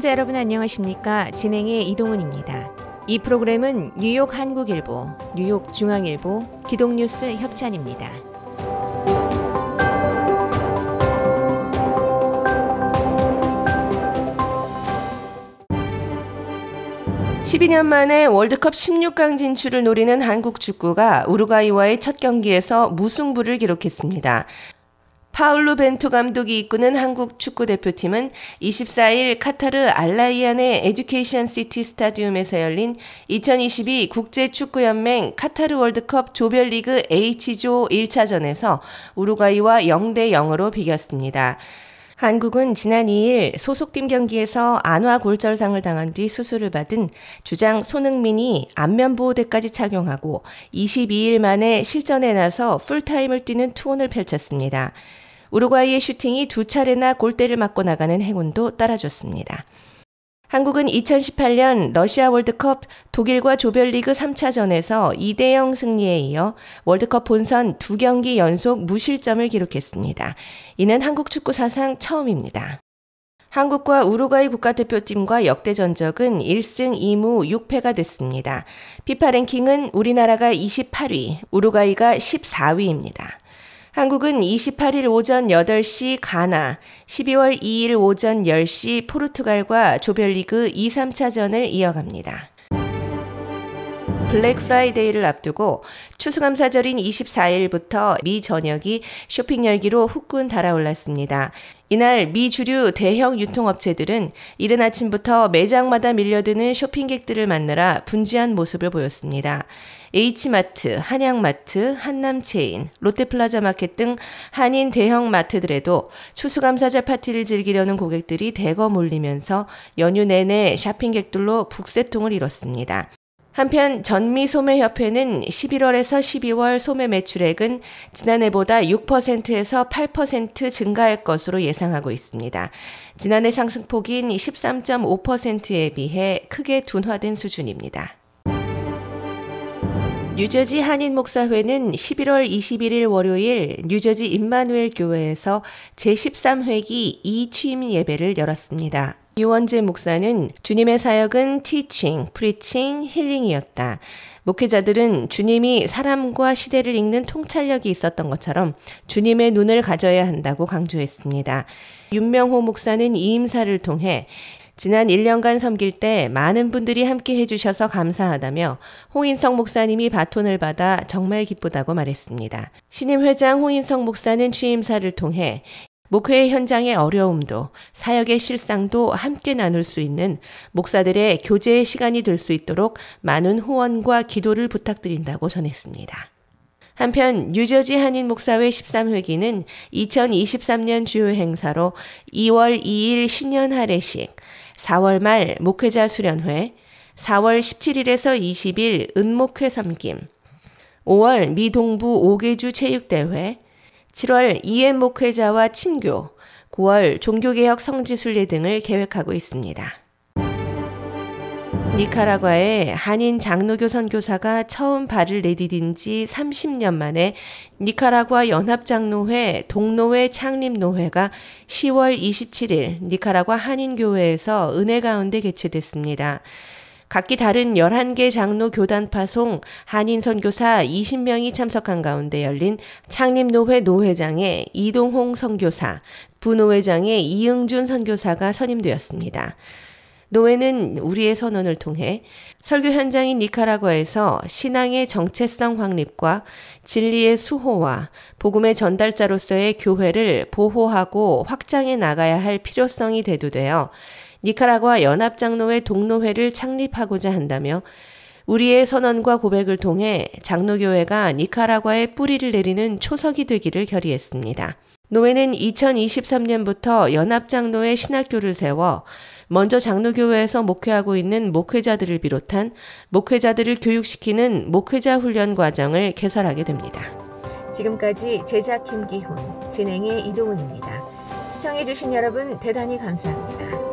시청자 여러분 안녕하십니까? 진행의 이동훈입니다. 이 프로그램은 뉴욕 한국일보, 뉴욕 중앙일보, 기동뉴스 협찬입니다. (12년) 만에 월드컵 (16강) 진출을 노리는 한국 축구가 우루과이와의 첫 경기에서 무승부를 기록했습니다. 파울루 벤투 감독이 이끄는 한국 축구 대표팀은 24일 카타르 알라이안의 에듀케이션 시티 스타디움에서 열린 2022 국제 축구 연맹 카타르 월드컵 조별리그 H조 1차전에서 우루과이와 0대 0으로 비겼습니다. 한국은 지난 2일 소속팀 경기에서 안화 골절상을 당한 뒤 수술을 받은 주장 손흥민이 안면 보호대까지 착용하고 22일 만에 실전에 나서 풀타임을 뛰는 투혼을 펼쳤습니다. 우루과이의 슈팅이 두 차례나 골대를 맞고 나가는 행운도 따라줬습니다. 한국은 2018년 러시아 월드컵 독일과 조별리그 3차전에서 2대0 승리에 이어 월드컵 본선 두 경기 연속 무실점을 기록했습니다. 이는 한국 축구 사상 처음입니다. 한국과 우루과이 국가대표팀과 역대 전적은 1승 2무 6패가 됐습니다. 피파 랭킹은 우리나라가 28위, 우루과이가 14위입니다. 한국은 28일 오전 8시 가나, 12월 2일 오전 10시 포르투갈과 조별리그 2, 3차전을 이어갑니다. 블랙 프라이데이를 앞두고 추수감사절인 24일부터 미 전역이 쇼핑 열기로 후끈 달아올랐습니다. 이날 미 주류 대형 유통업체들은 이른 아침부터 매장마다 밀려드는 쇼핑객들을 만나라 분주한 모습을 보였습니다. H마트, 한양마트, 한남체인, 롯데플라자마켓 등 한인 대형 마트들에도 추수감사절 파티를 즐기려는 고객들이 대거 몰리면서 연휴 내내 쇼핑객들로 북새통을 이뤘습니다. 한편 전미소매협회는 11월에서 12월 소매 매출액은 지난해보다 6%에서 8% 증가할 것으로 예상하고 있습니다. 지난해 상승폭인 13.5%에 비해 크게 둔화된 수준입니다. 뉴저지 한인 목사회는 11월 21일 월요일 뉴저지 임마누엘 교회에서 제13회기 이취임 예배를 열었습니다. 유원재 목사는 주님의 사역은 티칭, 프리칭, 힐링이었다. 목회자들은 주님이 사람과 시대를 읽는 통찰력이 있었던 것처럼 주님의 눈을 가져야 한다고 강조했습니다. 윤명호 목사는 이 임사를 통해 지난 1년간 섬길 때 많은 분들이 함께 해주셔서 감사하다며 홍인성 목사님이 바톤을 받아 정말 기쁘다고 말했습니다. 신임 회장 홍인성 목사는 취임사를 통해 목회 현장의 어려움도 사역의 실상도 함께 나눌 수 있는 목사들의 교제의 시간이 될 수 있도록 많은 후원과 기도를 부탁드린다고 전했습니다. 한편 뉴저지 한인 목사회 13회기는 2023년 주요 행사로 2월 2일 신년 할례식, 4월 말 목회자 수련회, 4월 17일에서 20일 은목회 섬김, 5월 미동부 5개주 체육대회, 7월 EM 목회자와 친교, 9월 종교개혁 성지순례 등을 계획하고 있습니다. 니카라과의 한인 장로교 선교사가 처음 발을 내디딘 지 30년 만에 니카라과 연합장로회 동노회 창립노회가 10월 27일 니카라과 한인교회에서 은혜 가운데 개최됐습니다. 각기 다른 11개 장로 교단 파송 한인 선교사 20명이 참석한 가운데 열린 창립노회 노회장의 이동홍 선교사, 부노회장의 이응준 선교사가 선임되었습니다. 노회는 우리의 선언을 통해 설교 현장인 니카라과에서 신앙의 정체성 확립과 진리의 수호와 복음의 전달자로서의 교회를 보호하고 확장해 나가야 할 필요성이 대두되어 니카라과 연합장로회 동로회를 창립하고자 한다며 우리의 선언과 고백을 통해 장로교회가 니카라과의 뿌리를 내리는 초석이 되기를 결의했습니다. 노회는 2023년부터 연합장로회 신학교를 세워 먼저 장로교회에서 목회하고 있는 목회자들을 비롯한 목회자들을 교육시키는 목회자 훈련 과정을 개설하게 됩니다. 지금까지 제작 김기훈, 진행의 이동훈입니다. 시청해주신 여러분 대단히 감사합니다.